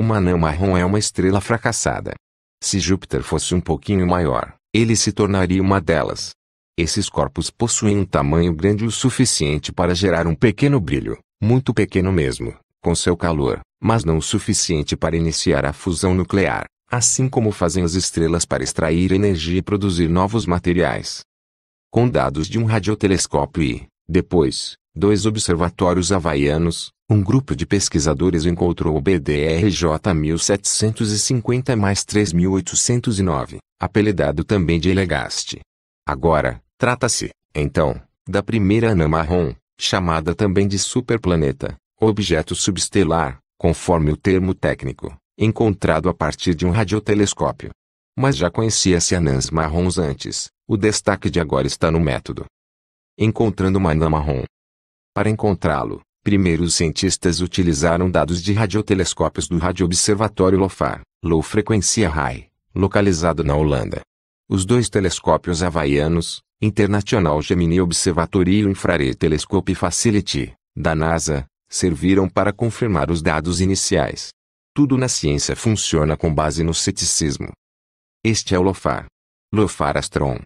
Uma anã marrom é uma estrela fracassada. Se Júpiter fosse um pouquinho maior, ele se tornaria uma delas. Esses corpos possuem um tamanho grande o suficiente para gerar um pequeno brilho, muito pequeno mesmo, com seu calor, mas não o suficiente para iniciar a fusão nuclear, assim como fazem as estrelas para extrair energia e produzir novos materiais. Com dados de um radiotelescópio e, depois, dois observatórios havaianos, um grupo de pesquisadores encontrou o BDRJ 1750 mais 3809, apelidado também de Elegaste. Agora, trata-se, então, da primeira anã marrom, chamada também de superplaneta, objeto substelar, conforme o termo técnico, encontrado a partir de um radiotelescópio. Mas já conhecia-se anãs marrons antes, o destaque de agora está no método. Encontrando uma anã marrom. Para encontrá-lo, Primeiro os cientistas utilizaram dados de radiotelescópios do radioobservatório LOFAR, Low Frequency Array, localizado na Holanda. Os dois telescópios havaianos, International Gemini Observatory e o Infrared Telescope Facility, da NASA, serviram para confirmar os dados iniciais. Tudo na ciência funciona com base no ceticismo. Este é o LOFAR. LOFAR Astron.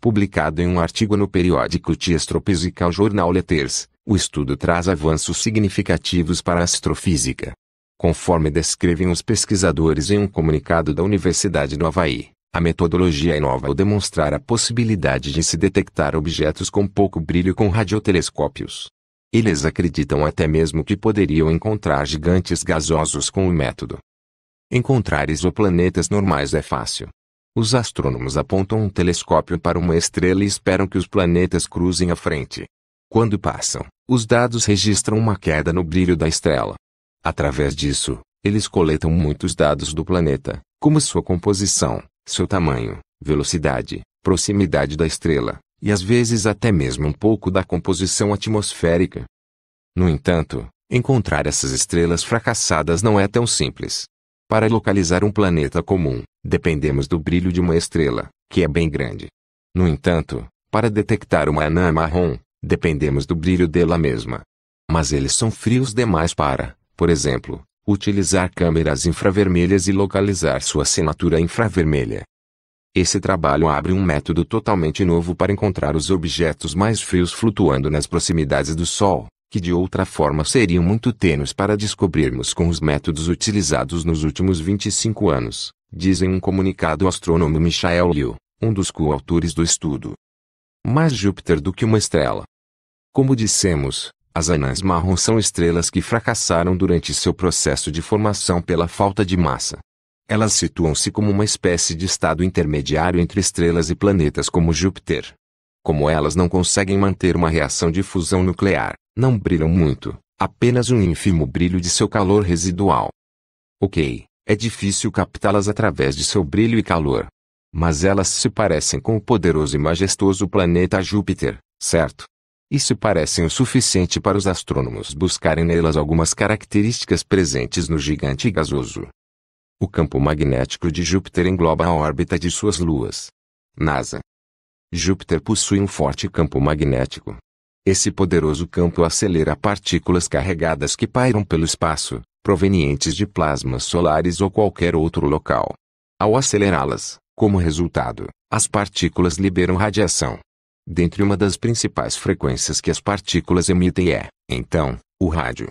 Publicado em um artigo no periódico Astrophysical Journal Letters, o estudo traz avanços significativos para a astrofísica. Conforme descrevem os pesquisadores em um comunicado da Universidade do Havaí, a metodologia é nova ao demonstrar a possibilidade de se detectar objetos com pouco brilho com radiotelescópios. Eles acreditam até mesmo que poderiam encontrar gigantes gasosos com o método. Encontrar exoplanetas normais é fácil. Os astrônomos apontam um telescópio para uma estrela e esperam que os planetas cruzem a frente, quando passam, os dados registram uma queda no brilho da estrela. Através disso, eles coletam muitos dados do planeta, como sua composição, seu tamanho, velocidade, proximidade da estrela, e às vezes até mesmo um pouco da composição atmosférica. No entanto, encontrar essas estrelas fracassadas não é tão simples. Para localizar um planeta comum, dependemos do brilho de uma estrela, que é bem grande. No entanto, para detectar uma anã marrom, Dependemos do brilho dela mesma. Mas eles são frios demais para, por exemplo, utilizar câmeras infravermelhas e localizar sua assinatura infravermelha. Esse trabalho abre um método totalmente novo para encontrar os objetos mais frios flutuando nas proximidades do Sol, que de outra forma seriam muito tênues para descobrirmos com os métodos utilizados nos últimos 25 anos, dizem um comunicado ao astrônomo Michael Liu, um dos coautores do estudo. Mais Júpiter do que uma estrela, como dissemos, as anãs marrons são estrelas que fracassaram durante seu processo de formação pela falta de massa. Elas situam-se como uma espécie de estado intermediário entre estrelas e planetas como Júpiter. Como elas não conseguem manter uma reação de fusão nuclear, não brilham muito, apenas um ínfimo brilho de seu calor residual. Ok, é difícil captá-las através de seu brilho e calor. Mas elas se parecem com o poderoso e majestoso planeta Júpiter, certo? Isso parecem o suficiente para os astrônomos buscarem nelas algumas características presentes no gigante gasoso. O campo magnético de Júpiter engloba a órbita de suas luas. NASA. Júpiter possui um forte campo magnético. Esse poderoso campo acelera partículas carregadas que pairam pelo espaço, provenientes de plasmas solares ou qualquer outro local. Ao acelerá-las, como resultado, as partículas liberam radiação, dentre uma das principais frequências que as partículas emitem é, então, o rádio.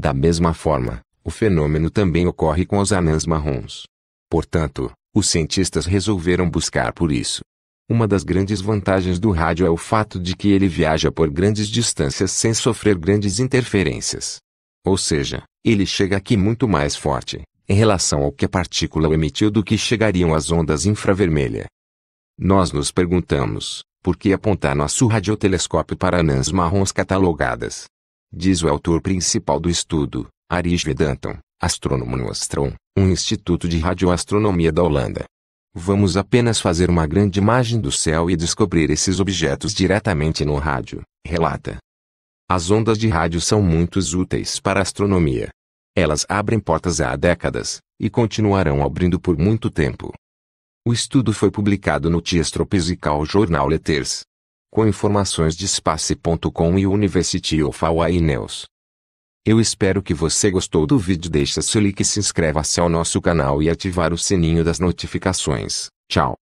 Da mesma forma, o fenômeno também ocorre com os anãs marrons. Portanto, os cientistas resolveram buscar por isso. Uma das grandes vantagens do rádio é o fato de que ele viaja por grandes distâncias sem sofrer grandes interferências. Ou seja, ele chega aqui muito mais forte, em relação ao que a partícula emitiu do que chegariam as ondas infravermelha. Nós nos perguntamos, porque apontar nosso radiotelescópio para anãs marrons catalogadas. Diz o autor principal do estudo, Arish Vedantam, astrônomo no Astron, um instituto de radioastronomia da Holanda. Vamos apenas fazer uma grande imagem do céu e descobrir esses objetos diretamente no rádio, relata. As ondas de rádio são muito úteis para a astronomia. Elas abrem portas há décadas, e continuarão abrindo por muito tempo. O estudo foi publicado no Ties Tropical Journal Letters. Com informações de Space.com e University of Hawaii News. Eu espero que você gostou do vídeo. Deixa seu like e se inscreva-se ao nosso canal e ativar o sininho das notificações. Tchau.